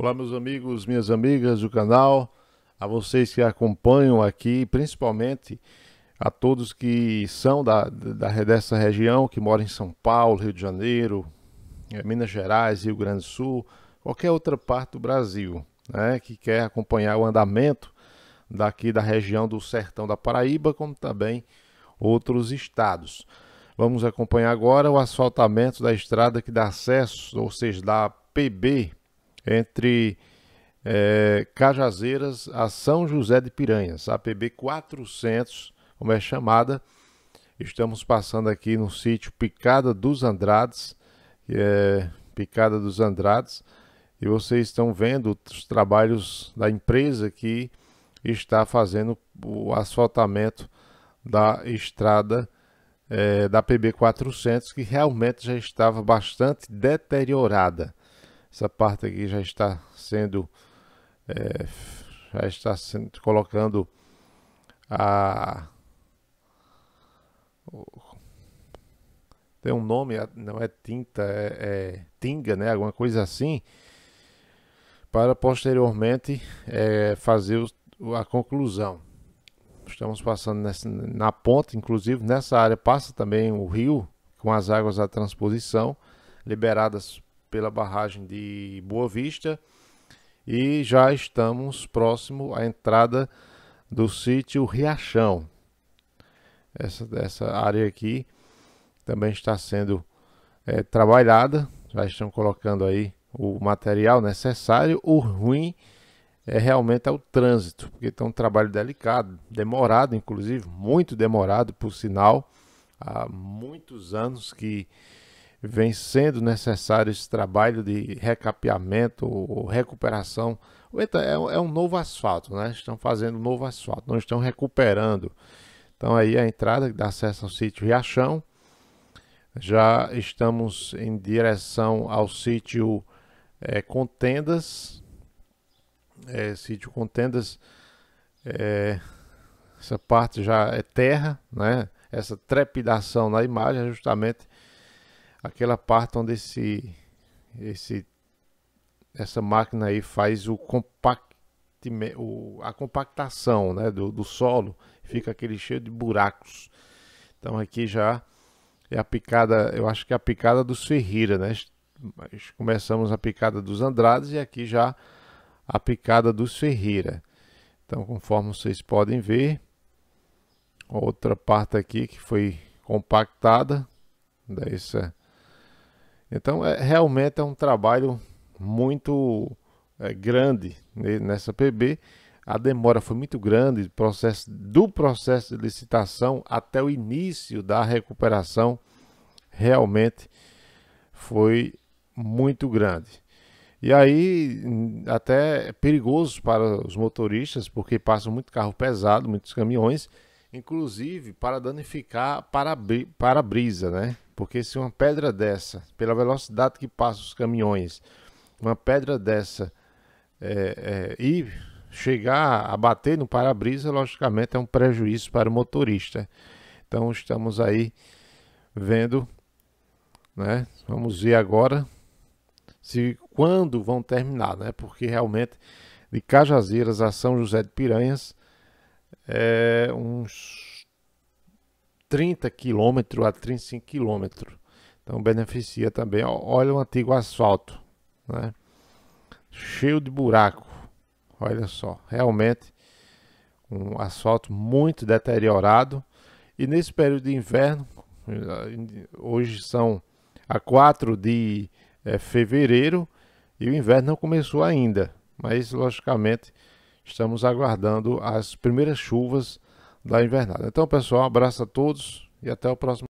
Olá, meus amigos, minhas amigas do canal, a vocês que acompanham aqui, principalmente a todos que são da, da dessa região, que moram em São Paulo, Rio de Janeiro, eh, Minas Gerais, Rio Grande do Sul, qualquer outra parte do Brasil, né, que quer acompanhar o andamento daqui da região do Sertão da Paraíba, como também outros estados. Vamos acompanhar agora o asfaltamento da estrada que dá acesso, ou seja, da PB entre é, Cajazeiras a São José de Piranhas, APB 400, como é chamada. Estamos passando aqui no sítio Picada dos Andrades, é, Picada dos Andrades, e vocês estão vendo os trabalhos da empresa que está fazendo o asfaltamento da estrada é, da PB 400, que realmente já estava bastante deteriorada. Essa parte aqui já está sendo, é, já está sendo, colocando a tem um nome, não é tinta, é, é tinga, né? Alguma coisa assim, para posteriormente é, fazer o, a conclusão. Estamos passando nessa, na ponte, inclusive nessa área passa também o rio com as águas da transposição liberadas pela barragem de Boa Vista e já estamos próximo à entrada do sítio Riachão. Essa, essa área aqui também está sendo é, trabalhada, já estão colocando aí o material necessário. O ruim é realmente é o trânsito, porque tem tá um trabalho delicado, demorado, inclusive, muito demorado, por sinal, há muitos anos que vem sendo necessário esse trabalho de recapeamento ou recuperação. Eita, é, é um novo asfalto, né? Estão fazendo um novo asfalto, não estão recuperando. Então aí a entrada que dá acesso ao sítio Riachão. Já estamos em direção ao sítio é, Contendas. É, sítio Contendas, é, essa parte já é terra, né? Essa trepidação na imagem é justamente aquela parte onde esse, esse, essa máquina aí faz o compact, o, a compactação né, do, do solo, fica aquele cheio de buracos. Então aqui já é a picada, eu acho que é a picada dos Ferreira, né? Mas começamos a picada dos Andrades e aqui já a picada dos Ferreira. Então, conforme vocês podem ver, outra parte aqui que foi compactada dessa então, é, realmente é um trabalho muito é, grande nessa PB. A demora foi muito grande processo, do processo de licitação até o início da recuperação. Realmente foi muito grande. E aí, até é perigoso para os motoristas, porque passam muito carro pesado, muitos caminhões, inclusive para danificar para para-brisa, né? Porque se uma pedra dessa, pela velocidade que passam os caminhões, uma pedra dessa é, é, e chegar a bater no para-brisa, logicamente é um prejuízo para o motorista. Então estamos aí vendo, né? Vamos ver agora se quando vão terminar, né? Porque realmente de Cajazeiras a São José de Piranhas é uns 30 km a 35 km. Então beneficia também. Olha o antigo asfalto, né? Cheio de buraco. Olha só, realmente um asfalto muito deteriorado. E nesse período de inverno, hoje são a 4 de é, fevereiro e o inverno não começou ainda, mas logicamente estamos aguardando as primeiras chuvas da invernada. Então, pessoal, um abraço a todos e até o próximo.